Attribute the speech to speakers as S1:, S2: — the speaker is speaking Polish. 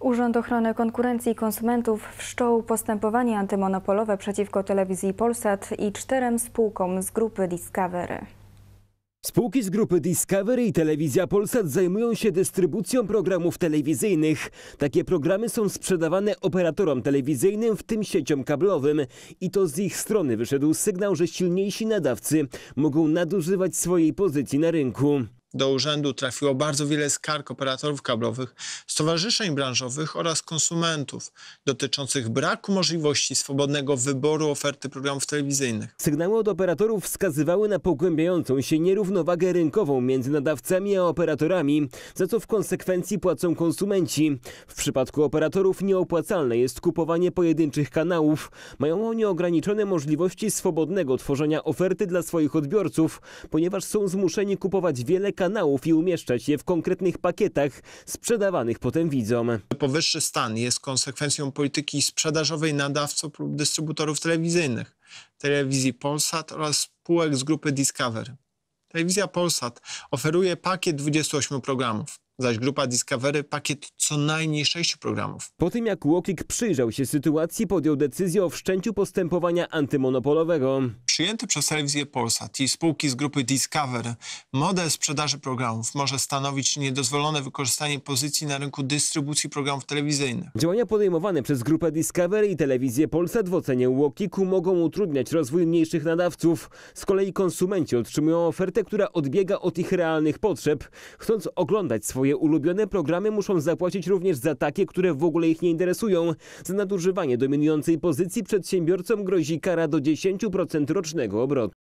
S1: Urząd Ochrony Konkurencji i Konsumentów wszczął postępowanie antymonopolowe przeciwko telewizji Polsat i czterem spółkom z grupy Discovery.
S2: Spółki z grupy Discovery i Telewizja Polsat zajmują się dystrybucją programów telewizyjnych. Takie programy są sprzedawane operatorom telewizyjnym, w tym sieciom kablowym. I to z ich strony wyszedł sygnał, że silniejsi nadawcy mogą nadużywać swojej pozycji na rynku
S1: do urzędu trafiło bardzo wiele skarg operatorów kablowych, stowarzyszeń branżowych oraz konsumentów dotyczących braku możliwości swobodnego wyboru oferty programów telewizyjnych.
S2: Sygnały od operatorów wskazywały na pogłębiającą się nierównowagę rynkową między nadawcami a operatorami, za co w konsekwencji płacą konsumenci. W przypadku operatorów nieopłacalne jest kupowanie pojedynczych kanałów. Mają oni ograniczone możliwości swobodnego tworzenia oferty dla swoich odbiorców, ponieważ są zmuszeni kupować wiele kanałów kanałów i umieszczać je w konkretnych pakietach sprzedawanych potem widzom.
S1: Powyższy stan jest konsekwencją polityki sprzedażowej nadawców lub dystrybutorów telewizyjnych, telewizji Polsat oraz spółek z grupy Discovery. Telewizja Polsat oferuje pakiet 28 programów zaś grupa Discovery pakiet co najmniej sześciu programów.
S2: Po tym jak Łokik przyjrzał się sytuacji, podjął decyzję o wszczęciu postępowania antymonopolowego.
S1: Przyjęty przez telewizję Polsat i spółki z grupy Discovery model sprzedaży programów może stanowić niedozwolone wykorzystanie pozycji na rynku dystrybucji programów telewizyjnych.
S2: Działania podejmowane przez grupę Discovery i telewizję Polsat w ocenie Łokiku mogą utrudniać rozwój mniejszych nadawców. Z kolei konsumenci otrzymują ofertę, która odbiega od ich realnych potrzeb, chcąc oglądać swoje ulubione programy muszą zapłacić również za takie, które w ogóle ich nie interesują. Za nadużywanie dominującej pozycji przedsiębiorcom grozi kara do 10% rocznego obrotu.